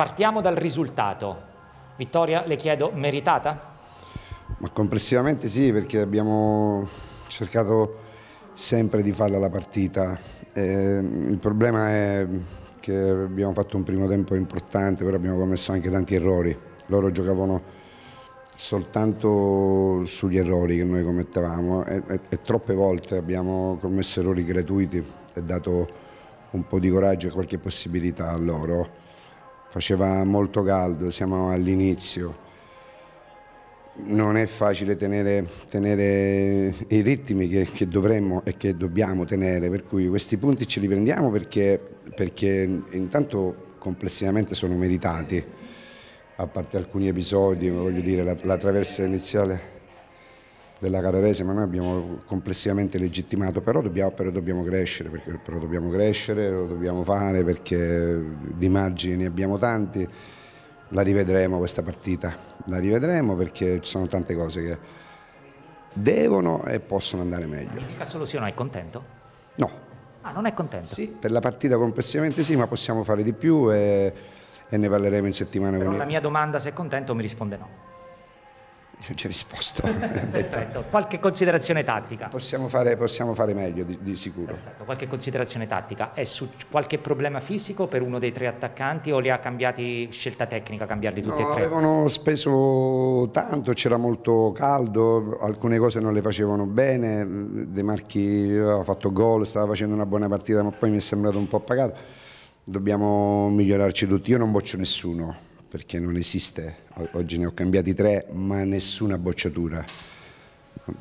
Partiamo dal risultato. Vittoria, le chiedo, meritata? Ma complessivamente sì, perché abbiamo cercato sempre di farla la partita. Eh, il problema è che abbiamo fatto un primo tempo importante, però abbiamo commesso anche tanti errori. Loro giocavano soltanto sugli errori che noi commettevamo e, e, e troppe volte abbiamo commesso errori gratuiti e dato un po' di coraggio e qualche possibilità a loro faceva molto caldo, siamo all'inizio. Non è facile tenere, tenere i ritmi che, che, dovremmo e che dobbiamo tenere, per cui questi punti ce li prendiamo perché, perché intanto complessivamente sono meritati, a parte alcuni episodi, voglio dire, la, la traversa iniziale della ma noi abbiamo complessivamente legittimato, però dobbiamo, però dobbiamo crescere, perché però dobbiamo crescere, lo dobbiamo fare perché di margini ne abbiamo tanti, la rivedremo questa partita, la rivedremo perché ci sono tante cose che devono e possono andare meglio. L'unica soluzione è contento? No. Ah, non è contento? Sì, per la partita complessivamente sì, ma possiamo fare di più e, e ne parleremo in settimana. Però con la mia domanda se è contento mi risponde no. Non ci ha risposto. Perfetto, qualche considerazione tattica. Possiamo fare, possiamo fare meglio, di, di sicuro. Perfetto. Qualche considerazione tattica. È su qualche problema fisico per uno dei tre attaccanti o li ha cambiati, scelta tecnica, cambiarli tutti no, e tre? Avevano speso tanto, c'era molto caldo, alcune cose non le facevano bene, De Marchi aveva fatto gol, stava facendo una buona partita ma poi mi è sembrato un po' pagato. Dobbiamo migliorarci tutti, io non boccio nessuno perché non esiste, oggi ne ho cambiati tre, ma nessuna bocciatura.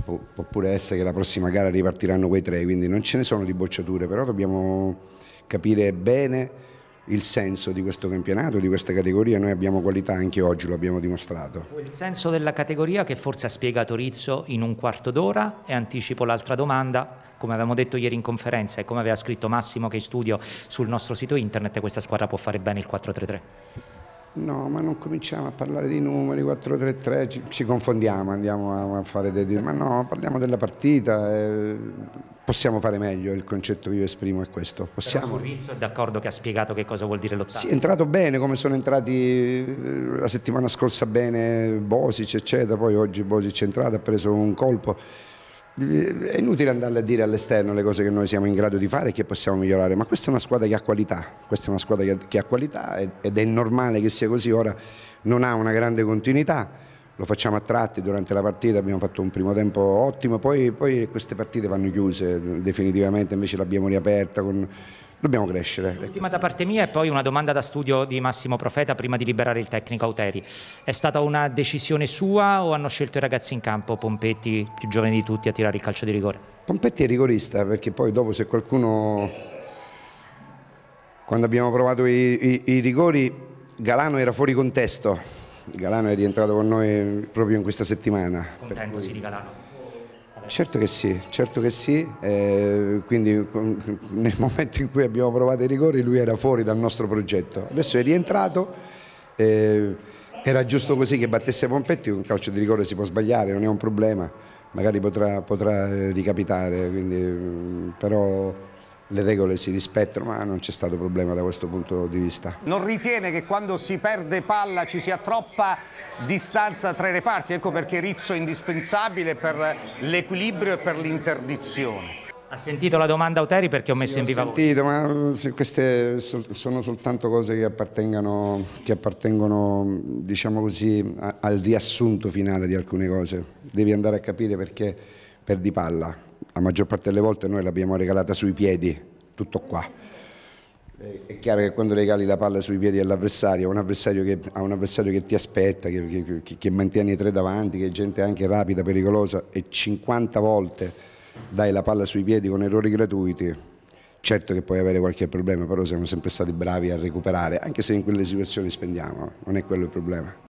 Pu può pure essere che la prossima gara ripartiranno quei tre, quindi non ce ne sono di bocciature, però dobbiamo capire bene il senso di questo campionato, di questa categoria, noi abbiamo qualità anche oggi, lo abbiamo dimostrato. Il senso della categoria che forse ha spiegato Rizzo in un quarto d'ora e anticipo l'altra domanda, come avevamo detto ieri in conferenza e come aveva scritto Massimo che è in studio sul nostro sito internet, questa squadra può fare bene il 4-3-3. No, ma non cominciamo a parlare di numeri, 4-3-3, ci, ci, confondiamo, andiamo a, a fare dei... Ma no, parliamo della partita, eh, possiamo fare meglio, il concetto che io esprimo è questo. Possiamo... Però Rizzo è d'accordo che ha spiegato che cosa vuol dire lottare. Sì, è entrato bene, come sono entrati eh, la settimana scorsa bene Bosic, eccetera, poi oggi Bosic è entrato, ha preso un colpo è inutile andarle a dire all'esterno le cose che noi siamo in grado di fare e che possiamo migliorare, ma questa è una squadra che ha qualità, questa è una squadra che, ha qualità ed è normale che sia così, ora non ha una grande continuità lo facciamo a tratti durante la partita, abbiamo fatto un primo tempo ottimo, poi, poi queste partite vanno chiuse definitivamente, invece l'abbiamo riaperta con... Dobbiamo crescere. L'ultima da parte mia e poi una domanda da studio di Massimo Profeta prima di liberare il tecnico Auteri. È stata una decisione sua o hanno scelto i ragazzi in campo, Pompetti, più giovane di tutti, a tirare il calcio di rigore? Pompetti è rigorista perché poi dopo se qualcuno... Quando abbiamo provato i, i, i rigori Galano era fuori contesto Galano è rientrato con noi proprio in questa settimana. Contento cui... sì di Galano? Certo che sì, certo che sì, eh, quindi nel momento in cui abbiamo provato i rigori lui era fuori dal nostro progetto, adesso è rientrato, eh, era giusto così che battesse Pompetti, un calcio di rigore si può sbagliare, non è un problema, magari potrà, potrà eh, ricapitare, quindi, mm, però le regole si rispettano, ma non c'è stato problema da questo punto di vista. Non ritiene che quando si perde palla ci sia troppa distanza tra i reparti? Ecco perché Rizzo è indispensabile per l'equilibrio e per l'interdizione. Ha sentito la domanda Uteri perché ho messo sì, in viva ho sentito, ma queste sono soltanto cose che, che appartengono, diciamo così, al riassunto finale di alcune cose. Devi andare a capire perché perdi palla la maggior parte delle volte noi l'abbiamo regalata sui piedi, tutto qua. È chiaro che quando regali la palla sui piedi all'avversario, a un avversario che ti aspetta, che, che, che mantiene i tre davanti, che è gente anche rapida, pericolosa, e 50 volte dai la palla sui piedi con errori gratuiti, certo che puoi avere qualche problema, però siamo sempre stati bravi a recuperare, anche se in quelle situazioni spendiamo, non è quello il problema.